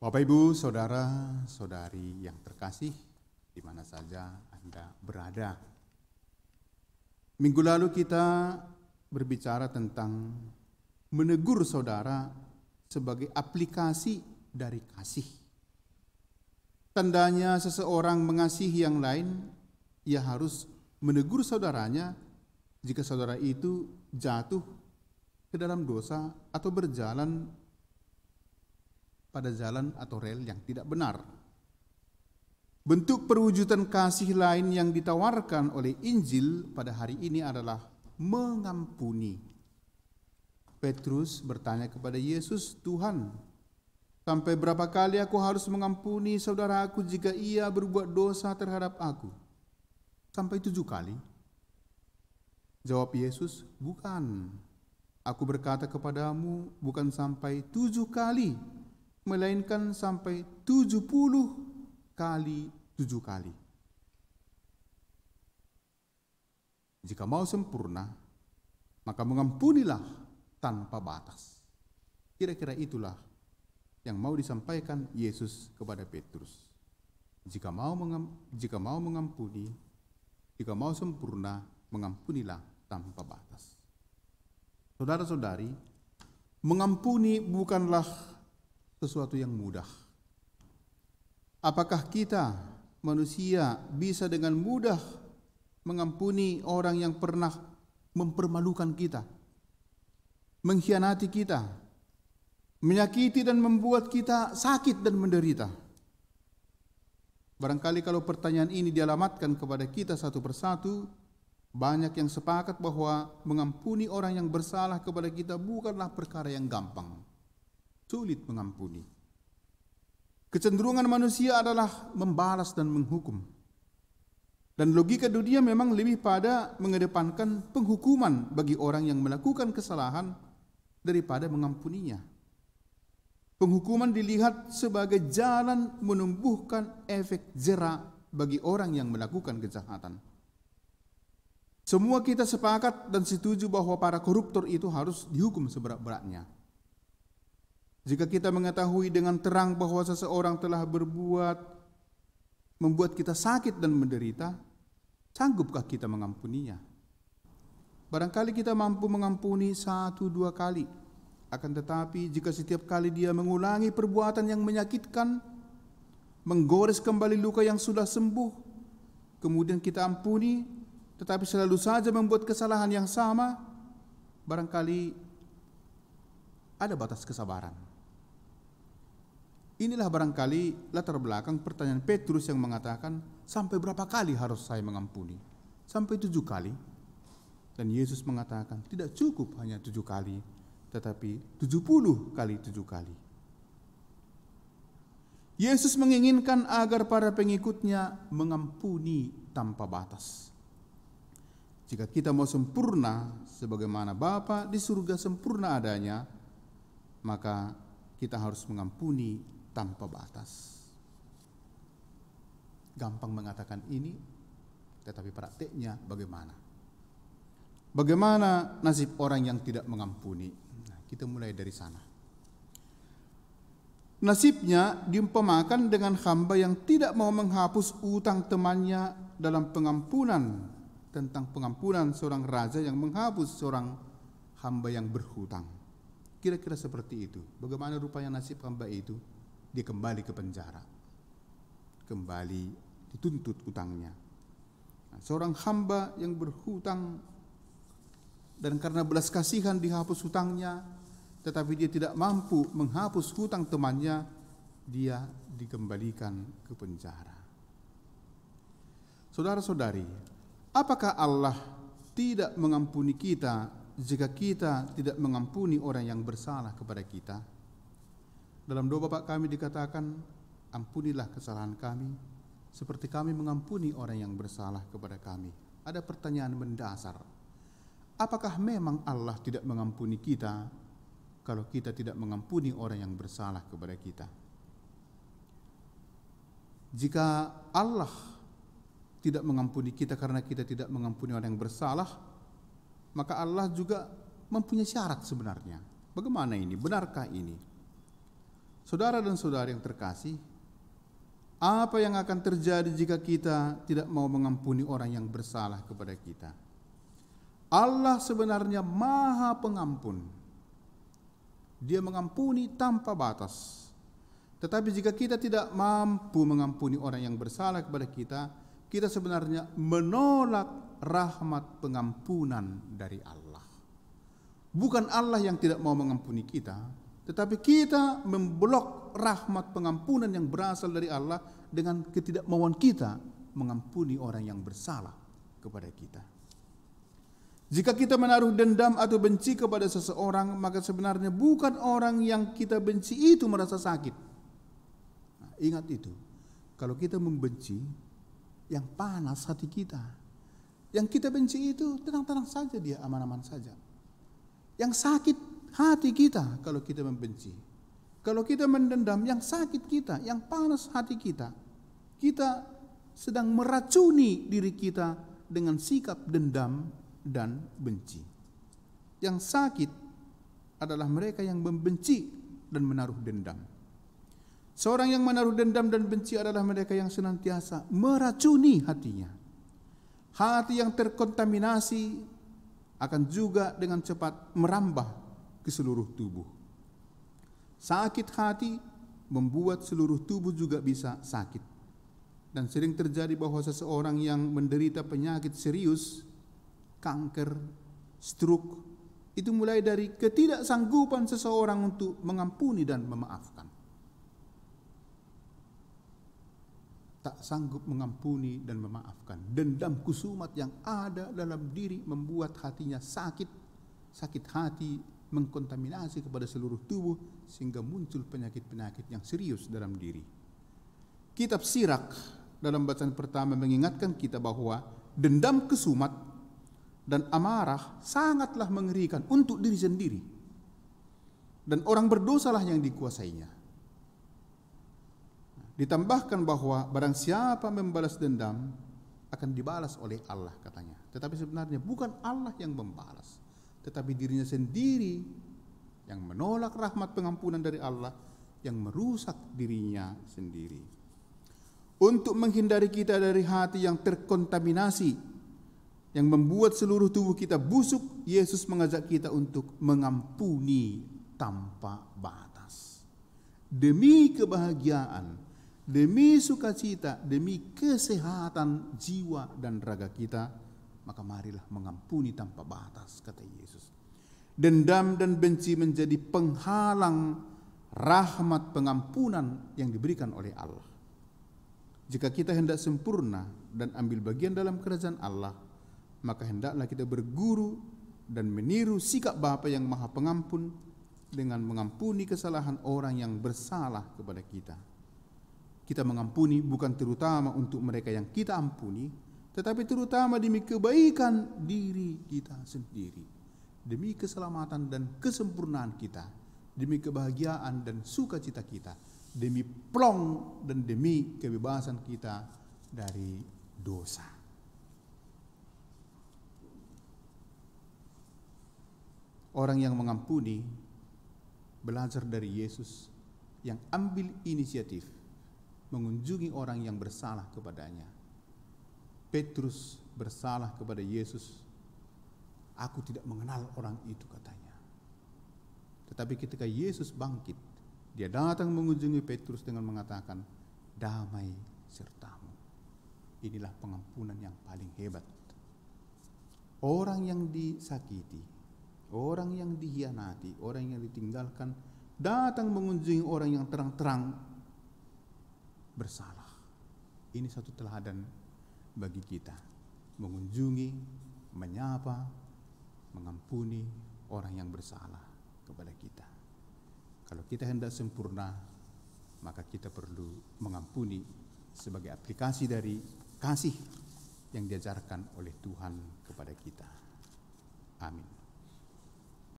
Bapak Ibu, Saudara, Saudari yang terkasih, di mana saja Anda berada. Minggu lalu kita berbicara tentang menegur saudara sebagai aplikasi dari kasih. Tandanya seseorang mengasihi yang lain, ia harus menegur saudaranya jika saudara itu jatuh ke dalam dosa atau berjalan pada jalan atau rel yang tidak benar. Bentuk perwujudan kasih lain yang ditawarkan oleh Injil pada hari ini adalah mengampuni. Petrus bertanya kepada Yesus, "Tuhan, sampai berapa kali aku harus mengampuni saudara aku jika ia berbuat dosa terhadap aku?" Sampai tujuh kali. Jawab Yesus, "Bukan. Aku berkata kepadamu, bukan sampai tujuh kali, melainkan sampai 70 kali tujuh kali. Jika mau sempurna, maka mengampunilah tanpa batas. Kira-kira itulah yang mau disampaikan Yesus kepada Petrus. Jika mau jika mau mengampuni, jika mau sempurna, mengampunilah tanpa batas. Saudara-saudari, mengampuni bukanlah sesuatu yang mudah. Apakah kita manusia bisa dengan mudah mengampuni orang yang pernah mempermalukan kita, mengkhianati kita, menyakiti dan membuat kita sakit dan menderita? Barangkali kalau pertanyaan ini dialamatkan kepada kita satu persatu, banyak yang sepakat bahwa mengampuni orang yang bersalah kepada kita bukanlah perkara yang gampang sulit mengampuni. Kecenderungan manusia adalah membalas dan menghukum. Dan logika dunia memang lebih pada mengedepankan penghukuman bagi orang yang melakukan kesalahan daripada mengampuninya. Penghukuman dilihat sebagai jalan menumbuhkan efek jerak bagi orang yang melakukan kejahatan. Semua kita sepakat dan setuju bahwa para koruptor itu harus dihukum seberat-beratnya. Jika kita mengetahui dengan terang bahwa seseorang telah berbuat membuat kita sakit dan menderita, sanggupkah kita mengampuninya? Barangkali kita mampu mengampuni satu dua kali. Akan tetapi jika setiap kali dia mengulangi perbuatan yang menyakitkan, menggores kembali luka yang sudah sembuh, kemudian kita ampuni, tetapi selalu saja membuat kesalahan yang sama, barangkali ada batas kesabaran. Inilah barangkali latar belakang pertanyaan Petrus yang mengatakan, sampai berapa kali harus saya mengampuni? Sampai tujuh kali. Dan Yesus mengatakan, tidak cukup hanya tujuh kali, tetapi tujuh puluh kali tujuh kali. Yesus menginginkan agar para pengikutnya mengampuni tanpa batas. Jika kita mau sempurna sebagaimana Bapa di surga sempurna adanya, maka kita harus mengampuni tanpa batas. Gampang mengatakan ini, tetapi praktiknya bagaimana? Bagaimana nasib orang yang tidak mengampuni? Nah, kita mulai dari sana. Nasibnya diumpamakan dengan hamba yang tidak mau menghapus utang temannya dalam pengampunan tentang pengampunan seorang raja yang menghapus seorang hamba yang berhutang. Kira-kira seperti itu. Bagaimana rupanya nasib hamba itu? dia kembali ke penjara. Kembali dituntut utangnya. Nah, seorang hamba yang berhutang dan karena belas kasihan dihapus hutangnya, tetapi dia tidak mampu menghapus hutang temannya, dia dikembalikan ke penjara. Saudara-saudari, apakah Allah tidak mengampuni kita jika kita tidak mengampuni orang yang bersalah kepada kita? Dalam doa Bapak kami dikatakan, ampunilah kesalahan kami, seperti kami mengampuni orang yang bersalah kepada kami. Ada pertanyaan mendasar. Apakah memang Allah tidak mengampuni kita kalau kita tidak mengampuni orang yang bersalah kepada kita? Jika Allah tidak mengampuni kita karena kita tidak mengampuni orang yang bersalah, maka Allah juga mempunyai syarat sebenarnya. Bagaimana ini? Benarkah ini? Saudara dan saudari yang terkasih, apa yang akan terjadi jika kita tidak mau mengampuni orang yang bersalah kepada kita? Allah sebenarnya Maha Pengampun. Dia mengampuni tanpa batas. Tetapi jika kita tidak mampu mengampuni orang yang bersalah kepada kita, kita sebenarnya menolak rahmat pengampunan dari Allah. Bukan Allah yang tidak mau mengampuni kita, tetapi kita memblok rahmat pengampunan yang berasal dari Allah dengan ketidakmauan kita mengampuni orang yang bersalah kepada kita. Jika kita menaruh dendam atau benci kepada seseorang, maka sebenarnya bukan orang yang kita benci itu merasa sakit. Nah, ingat itu. Kalau kita membenci, yang panas hati kita. Yang kita benci itu tenang-tenang saja dia, aman-aman saja. Yang sakit hati kita kalau kita membenci. Kalau kita mendendam yang sakit kita, yang panas hati kita. Kita sedang meracuni diri kita dengan sikap dendam dan benci. Yang sakit adalah mereka yang membenci dan menaruh dendam. Seorang yang menaruh dendam dan benci adalah mereka yang senantiasa meracuni hatinya. Hati yang terkontaminasi akan juga dengan cepat merambah ke seluruh tubuh. Sakit hati membuat seluruh tubuh juga bisa sakit. Dan sering terjadi bahwa seseorang yang menderita penyakit serius, kanker, stroke, itu mulai dari ketidaksanggupan seseorang untuk mengampuni dan memaafkan. Tak sanggup mengampuni dan memaafkan. Dendam kusumat yang ada dalam diri membuat hatinya sakit, sakit hati, mengkontaminasi kepada seluruh tubuh sehingga muncul penyakit-penyakit yang serius dalam diri. Kitab Sirak dalam bacaan pertama mengingatkan kita bahwa dendam kesumat dan amarah sangatlah mengerikan untuk diri sendiri. Dan orang berdosalah yang dikuasainya. Ditambahkan bahwa barang siapa membalas dendam akan dibalas oleh Allah katanya. Tetapi sebenarnya bukan Allah yang membalas tetapi dirinya sendiri yang menolak rahmat pengampunan dari Allah yang merusak dirinya sendiri. Untuk menghindari kita dari hati yang terkontaminasi yang membuat seluruh tubuh kita busuk, Yesus mengajak kita untuk mengampuni tanpa batas. Demi kebahagiaan, demi sukacita, demi kesehatan jiwa dan raga kita, maka marilah mengampuni tanpa batas, kata Yesus. Dendam dan benci menjadi penghalang rahmat pengampunan yang diberikan oleh Allah. Jika kita hendak sempurna dan ambil bagian dalam kerajaan Allah, maka hendaklah kita berguru dan meniru sikap Bapa yang Maha Pengampun dengan mengampuni kesalahan orang yang bersalah kepada kita. Kita mengampuni bukan terutama untuk mereka yang kita ampuni, tetapi terutama demi kebaikan diri kita sendiri, demi keselamatan dan kesempurnaan kita, demi kebahagiaan dan sukacita kita, demi plong dan demi kebebasan kita dari dosa. Orang yang mengampuni belajar dari Yesus yang ambil inisiatif mengunjungi orang yang bersalah kepadanya Petrus bersalah kepada Yesus. Aku tidak mengenal orang itu katanya. Tetapi ketika Yesus bangkit, dia datang mengunjungi Petrus dengan mengatakan, "Damai sertamu." Inilah pengampunan yang paling hebat. Orang yang disakiti, orang yang dihianati, orang yang ditinggalkan, datang mengunjungi orang yang terang-terang bersalah. Ini satu teladan bagi kita mengunjungi, menyapa, mengampuni orang yang bersalah kepada kita. Kalau kita hendak sempurna, maka kita perlu mengampuni sebagai aplikasi dari kasih yang diajarkan oleh Tuhan kepada kita. Amin.